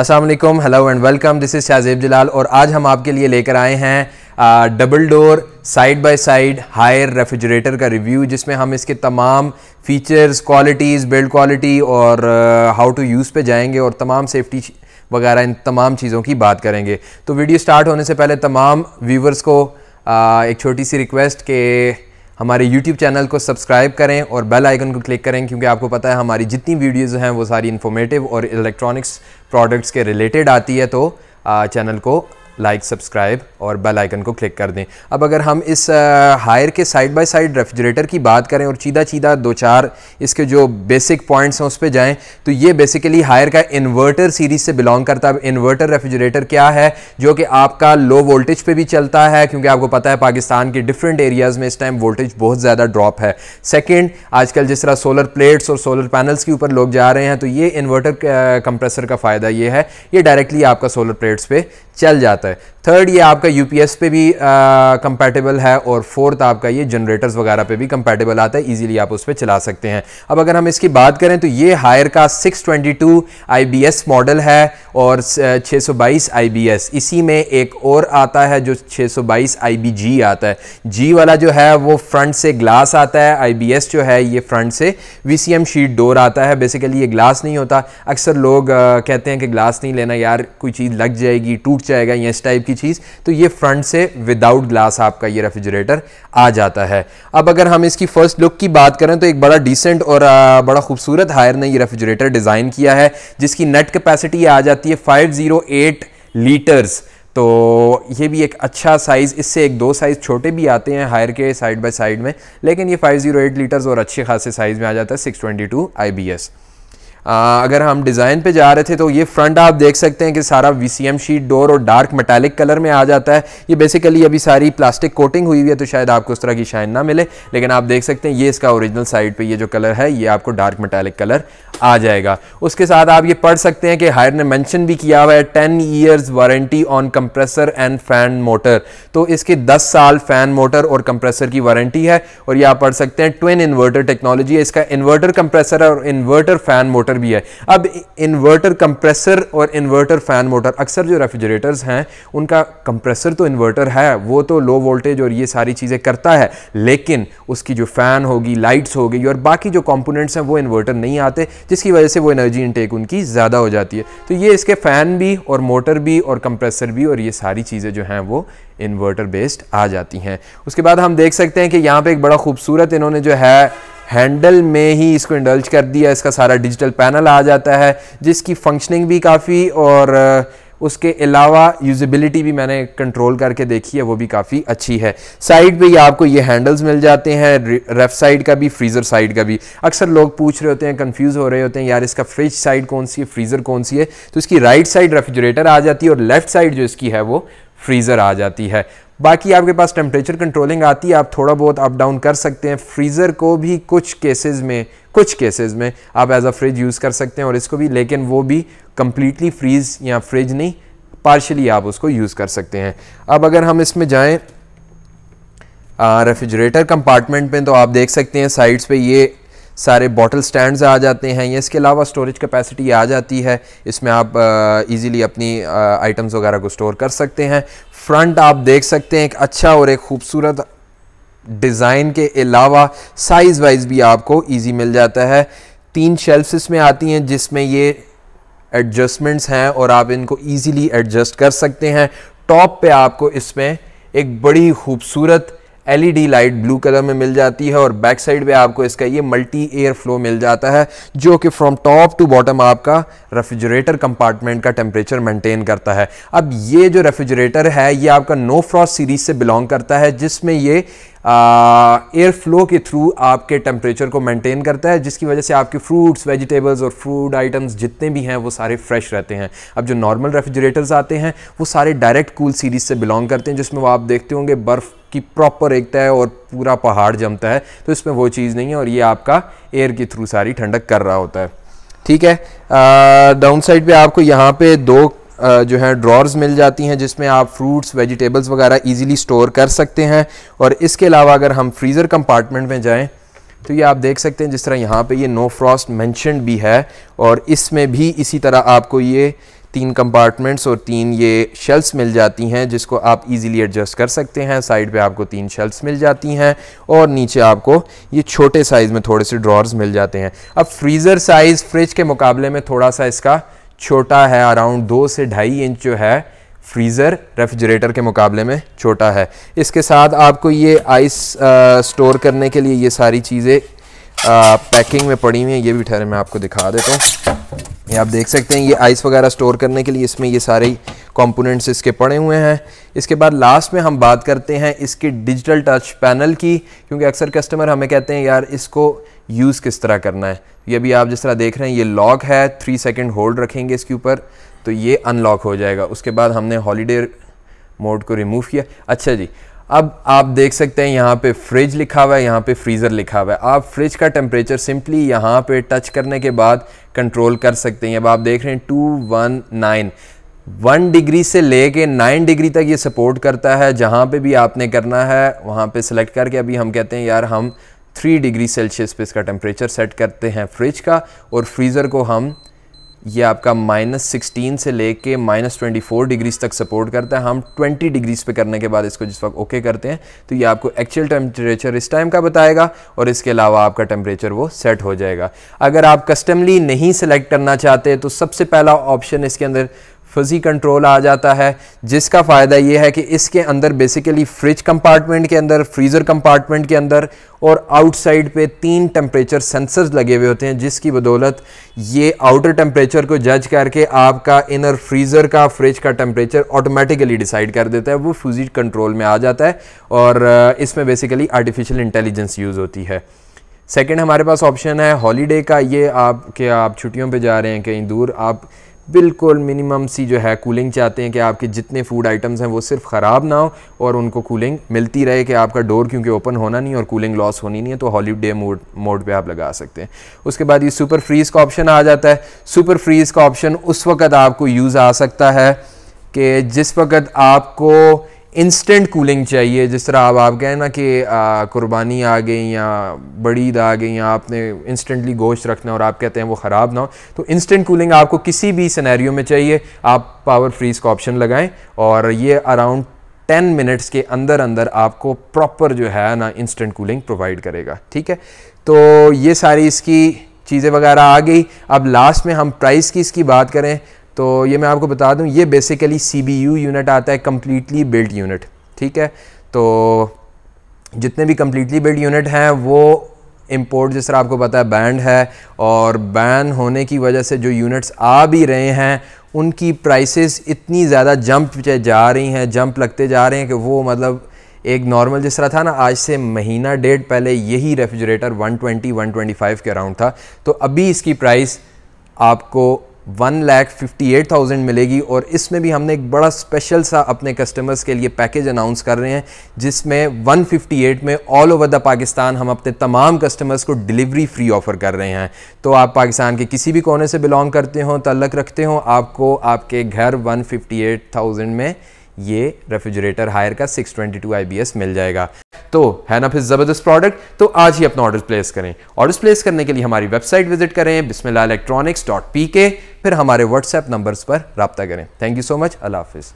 Aslam hello and welcome this is Shahzeb Jalal और आज हम आपके लिए लेकर आए हैं double door side by side Haier refrigerator का रिव्यू जिसमें हम इसके तमाम फीचर्स क्वालिटीज़ बिल्ड क्वालिटी और हाउ टू यूज़ पे जाएंगे और तमाम सेफ्टी वगैरह इन तमाम चीज़ों की बात करेंगे तो वीडियो स्टार्ट होने से पहले तमाम व्यूवर्स को आ, एक छोटी सी रिक्वेस्ट के हमारे YouTube चैनल को सब्सक्राइब करें और बेल आइकन को क्लिक करें क्योंकि आपको पता है हमारी जितनी वीडियोज़ हैं वो सारी इन्फॉर्मेटिव और इलेक्ट्रॉनिक्स प्रोडक्ट्स के रिलेटेड आती है तो चैनल को लाइक सब्सक्राइब और बेल आइकन को क्लिक कर दें अब अगर हम इस हायर के साइड बाय साइड रेफ्रिजरेटर की बात करें और चीधा चीधा दो चार इसके जो बेसिक पॉइंट्स हैं उस पर जाएँ तो ये बेसिकली हायर का इन्वर्टर सीरीज से बिलोंग करता है इन्वर्टर रेफ्रिजरेटर क्या है जो कि आपका लो वोल्टेज पर भी चलता है क्योंकि आपको पता है पाकिस्तान के डिफरेंट एरियाज़ में इस टाइम वोल्टेज बहुत ज़्यादा ड्रॉप है सेकेंड आजकल जिस तरह सोलर प्लेट्स और सोलर पैनल्स के ऊपर लोग जा रहे हैं तो ये इन्वर्टर कंप्रेसर का फ़ायदा ये है ये डायरेक्टली आपका सोलर प्लेट्स पर चल जाता है there. थर्ड ये आपका यूपीएस पे भी कंपैटिबल है और फोर्थ आपका ये जनरेटर्स वगैरह पे भी कंपैटिबल आता है इजीली आप उस पर चला सकते हैं अब अगर हम इसकी बात करें तो ये हायर का 622 आईबीएस मॉडल है और 622 आईबीएस इसी में एक और आता है जो 622 आईबीजी आता है जी वाला जो है वो फ्रंट से ग्लास आता है आई जो है ये फ्रंट से एम शीट डोर आता है बेसिकली ये ग्लास नहीं होता अक्सर लोग आ, कहते हैं कि ग्लास नहीं लेना यार कोई चीज़ लग जाएगी टूट जाएगा या इस टाइप की चीज़ तो ये फ्रंट से विदाउट ग्लास आपका ये रेफ्रिजरेटर आ जाता है अब अगर हम इसकी फ़र्स्ट लुक की बात करें तो एक बड़ा डिसेंट और बड़ा खूबसूरत हायर ने ये रेफ्रिजरेटर डिज़ाइन किया है जिसकी नेट कैपेसिटी आ जाती है 508 लीटर्स तो ये भी एक अच्छा साइज़ इससे एक दो साइज़ छोटे भी आते हैं हायर के साइड बाय साइड में लेकिन ये 508 लीटर्स और अच्छे खासे साइज़ में आ जाता है 622 IBS आ, अगर हम डिज़ाइन पे जा रहे थे तो ये फ्रंट आप देख सकते हैं कि सारा वी शीट डोर और डार्क मेटालिक कलर में आ जाता है ये बेसिकली अभी सारी प्लास्टिक कोटिंग हुई हुई है तो शायद आपको उस तरह की शाइन ना मिले लेकिन आप देख सकते हैं ये इसका ओरिजिनल साइड पे ये जो कलर है ये आपको डार्क मेटालिक कलर आ जाएगा उसके साथ आप ये पढ़ सकते हैं कि हायर ने मैंशन भी किया हुआ है ten years warranty on compressor and fan motor तो इसके दस साल फैन मोटर और कंप्रेसर की वारंटी है और ये आप पढ़ सकते हैं ट्विन इन्वर्टर टेक्नोलॉजी है इसका इन्वर्टर कंप्रेसर और इन्वर्टर फैन मोटर मोटर भी है अब इन्वर्टर कंप्रेसर और इन्वर्टर फ़ैन मोटर अक्सर जो रेफ्रिजरेटर्स हैं उनका कंप्रेसर तो इन्वर्टर है वो तो लो वोल्टेज और ये सारी चीज़ें करता है लेकिन उसकी जो फ़ैन होगी लाइट्स होगी और बाकी जो कॉम्पोनेंट्स हैं वो इन्वर्टर नहीं आते जिसकी वजह से वो एनर्जी इनटेक उनकी ज़्यादा हो जाती है तो ये इसके फ़ैन भी और मोटर भी और कंप्रेसर भी और ये सारी चीज़ें जो हैं वो इन्वर्टर बेस्ड आ जाती हैं उसके बाद हम देख सकते हैं कि यहाँ पे एक बड़ा खूबसूरत इन्होंने जो है हैंडल में ही इसको इंडल्ज कर दिया इसका सारा डिजिटल पैनल आ जाता है जिसकी फंक्शनिंग भी काफ़ी और उसके अलावा यूज़बिलिटी भी मैंने कंट्रोल करके देखी है वो भी काफ़ी अच्छी है साइड पे ही आपको ये हैंडल्स मिल जाते हैं रेफ साइड का भी फ्रीज़र साइड का भी अक्सर लोग पूछ रहे होते हैं कंफ्यूज हो रहे होते हैं यार इसका फ्रिज साइड कौन सी है फ्रीज़र कौन सी है तो इसकी राइट साइड रेफ्रिजरेटर आ जाती है और लेफ्ट साइड जो इसकी है वो फ्रीज़र आ जाती है बाकी आपके पास टेम्परेचर कंट्रोलिंग आती है आप थोड़ा बहुत अप डाउन कर सकते हैं फ्रीज़र को भी कुछ केसेस में कुछ केसेस में आप एज अ फ्रिज यूज़ कर सकते हैं और इसको भी लेकिन वो भी कम्प्लीटली फ्रीज़ या फ्रिज नहीं पार्शली आप उसको यूज़ कर सकते हैं अब अगर हम इसमें जाएँ रेफ्रिजरेटर कंपार्टमेंट में तो आप देख सकते हैं साइड्स पे ये सारे बॉटल स्टैंड्स आ जाते हैं या इसके अलावा स्टोरेज कैपेसिटी आ जाती है इसमें आप इजीली अपनी आइटम्स वगैरह को स्टोर कर सकते हैं फ्रंट आप देख सकते हैं एक अच्छा और एक खूबसूरत डिज़ाइन के अलावा साइज़ वाइज भी आपको इजी मिल जाता है तीन शेल्फ इसमें आती हैं जिसमें ये एडजस्टमेंट्स हैं और आप इनको इजीली एडजस्ट कर सकते हैं टॉप पे आपको इसमें एक बड़ी खूबसूरत एलईडी लाइट ब्लू कलर में मिल जाती है और बैक साइड पे आपको इसका ये मल्टी एयर फ्लो मिल जाता है जो कि फ्रॉम टॉप टू बॉटम आपका रेफ्रिजरेटर कंपार्टमेंट का टेम्परेचर मेंटेन करता है अब ये जो रेफ्रिजरेटर है ये आपका नो फ्रॉस्ट सीरीज से बिलोंग करता है जिसमें ये एयर फ्लो के थ्रू आपके टेम्परेचर को मेंटेन करता है जिसकी वजह से आपके फ्रूट्स वेजिटेबल्स और फूड आइटम्स जितने भी हैं वो सारे फ्रेश रहते हैं अब जो नॉर्मल रेफ्रिजरेटर्स आते हैं वो सारे डायरेक्ट कूल सीरीज से बिलोंग करते हैं जिसमें वो आप देखते होंगे बर्फ़ की प्रॉपर एकता है और पूरा पहाड़ जमता है तो इसमें वो चीज़ नहीं है और ये आपका एयर के थ्रू सारी ठंडक कर रहा होता है ठीक है डाउन साइड पर आपको यहाँ पर दो जो है ड्रॉर्स मिल जाती हैं जिसमें आप फ्रूट्स वेजिटेबल्स वगैरह इजीली स्टोर कर सकते हैं और इसके अलावा अगर हम फ्रीज़र कंपार्टमेंट में जाएं तो ये आप देख सकते हैं जिस तरह यहाँ पे ये नो फ्रॉस्ट मैंशनड भी है और इसमें भी इसी तरह आपको ये तीन कंपार्टमेंट्स और तीन ये शेल्फ्स मिल जाती हैं जिसको आप इजीली एडजस्ट कर सकते हैं साइड पे आपको तीन शेल्फ्स मिल जाती हैं और नीचे आपको ये छोटे साइज़ में थोड़े से ड्रॉर्स मिल जाते हैं अब फ्रीज़र साइज़ फ्रिज के मुकाबले में थोड़ा सा इसका छोटा है अराउंड दो से ढाई इंच जो है फ्रीज़र रेफ्रिजरेटर के मुकाबले में छोटा है इसके साथ आपको ये आइस आ, स्टोर करने के लिए ये सारी चीज़ें पैकिंग में पड़ी हुई हैं ये भी ठहरे मैं आपको दिखा देता हूँ ये आप देख सकते हैं ये आइस वगैरह स्टोर करने के लिए इसमें ये सारे कंपोनेंट्स इसके पड़े हुए हैं इसके बाद लास्ट में हम बात करते हैं इसके डिजिटल टच पैनल की क्योंकि अक्सर कस्टमर हमें कहते हैं यार इसको यूज़ किस तरह करना है ये अभी आप जिस तरह देख रहे हैं ये लॉक है थ्री सेकेंड होल्ड रखेंगे इसके ऊपर तो ये अनलॉक हो जाएगा उसके बाद हमने हॉलीडे मोड को रिमूव किया अच्छा जी अब आप देख सकते हैं यहाँ पे फ्रिज लिखा हुआ है यहाँ पे फ्रीज़र लिखा हुआ है आप फ्रिज का टेम्परेचर सिंपली यहाँ पे टच करने के बाद कंट्रोल कर सकते हैं अब आप देख रहे हैं two one nine one degree से ले कर नाइन डिग्री तक ये सपोर्ट करता है जहाँ पे भी आपने करना है वहाँ पे सेलेक्ट करके अभी हम कहते हैं यार हम थ्री डिग्री सेल्सियस पे इसका टेम्परेचर सेट करते हैं फ्रिज का और फ्रीज़र को हम ये आपका माइनस सिक्सटीन से ले कर माइनस ट्वेंटी फोर डिग्रीज़ तक सपोर्ट करता है हम ट्वेंटी डिग्रीज़ पे करने के बाद इसको जिस वक्त ओके करते हैं तो ये आपको एक्चुअल टेम्परेचर इस टाइम का बताएगा और इसके अलावा आपका टेम्परेचर वो सेट हो जाएगा अगर आप कस्टमली नहीं सिलेक्ट करना चाहते तो सबसे पहला ऑप्शन इसके अंदर फजी कंट्रोल आ जाता है जिसका फ़ायदा ये है कि इसके अंदर बेसिकली फ्रिज कंपार्टमेंट के अंदर फ्रीज़र कंपार्टमेंट के अंदर और आउटसाइड पे तीन टेम्परेचर सेंसर्स लगे हुए होते हैं जिसकी बदौलत ये आउटर टेम्परेचर को जज करके आपका इनर फ्रीज़र का फ्रिज का टेम्परेचर ऑटोमेटिकली डिसाइड कर देता है वो फ्यूजी कंट्रोल में आ जाता है और इसमें बेसिकली आर्टिफिशियल इंटेलिजेंस यूज़ होती है सेकेंड हमारे पास ऑप्शन है हॉलीडे का ये आप क्या आप छुट्टियों पे जा रहे हैं कहीं दूर आप बिल्कुल मिनिमम सी जो है कूलिंग चाहते हैं कि आपके जितने फूड आइटम्स हैं वो सिर्फ ख़राब ना हो और उनको कूलिंग मिलती रहे कि आपका डोर क्योंकि ओपन होना नहीं और कूलिंग लॉस होनी नहीं है तो हॉलीडे मोड मोड पे आप लगा सकते हैं उसके बाद ये सुपर फ्रीज़ का ऑप्शन आ जाता है सुपर फ्रीज़ का ऑप्शन उस वक्त आपको यूज़ आ सकता है कि जिस वक्त आपको इंस्टेंट कूलिंग चाहिए जिस तरह अब आप कहें ना कि कुर्बानी आ गई या बड़ी ईद आ गई या आपने इंस्टेंटली गोश्त रखना और आप कहते हैं वो ख़राब ना हो तो इंस्टेंट कूलिंग आपको किसी भी सिनेरियो में चाहिए आप पावर फ्रीज का ऑप्शन लगाएं और ये अराउंड टेन मिनट्स के अंदर अंदर आपको प्रॉपर जो है ना इंस्टेंट कूलिंग प्रोवाइड करेगा ठीक है तो ये सारी इसकी चीज़ें वगैरह आ गई अब लास्ट में हम प्राइस की इसकी बात करें तो ये मैं आपको बता दूं ये basically C B U unit आता है कम्प्लीटली बिल्ड यूनिट ठीक है तो जितने भी कम्प्लीटली बिल्ड यूनिट हैं वो इम्पोर्ट जिस तरह आपको पता है बैंड है और बैन होने की वजह से जो यूनिट्स आ भी रहे हैं उनकी प्राइसेस इतनी ज़्यादा जंप जा रही हैं जंप लगते जा रहे हैं कि वो मतलब एक नॉर्मल जिस तरह था ना आज से महीना डेढ़ पहले यही रेफ्रिजरेटर 120 125 के अराउंड था तो अभी इसकी प्राइस आपको one lakh fifty eight thousand मिलेगी और इसमें भी हमने एक बड़ा स्पेशल सा अपने कस्टमर्स के लिए पैकेज अनाउंस कर रहे हैं जिसमें वन फिफ्टी एट में ऑल ओवर द पाकिस्तान हम अपने तमाम कस्टमर्स को डिलीवरी फ्री ऑफर कर रहे हैं तो आप पाकिस्तान के किसी भी कोने से बिलोंग करते हो तल्लक रखते हो आपको आपके घर वन फिफ्टी एट थाउजेंड में ये रेफ्रिजरेटर हायर का 622 ट्वेंटी मिल जाएगा तो है ना फिर ज़बरदस्त प्रोडक्ट तो आज ही अपना ऑर्डर प्लेस करें ऑर्डर प्लेस करने के लिए हमारी वेबसाइट विजिट करें बिस्मिल्लाह इलेक्ट्रॉनिक्स डॉट पी के फिर हमारे व्हाट्सएप नंबर्स पर रबता करें थैंक यू सो मच अल्लाह हाफिज़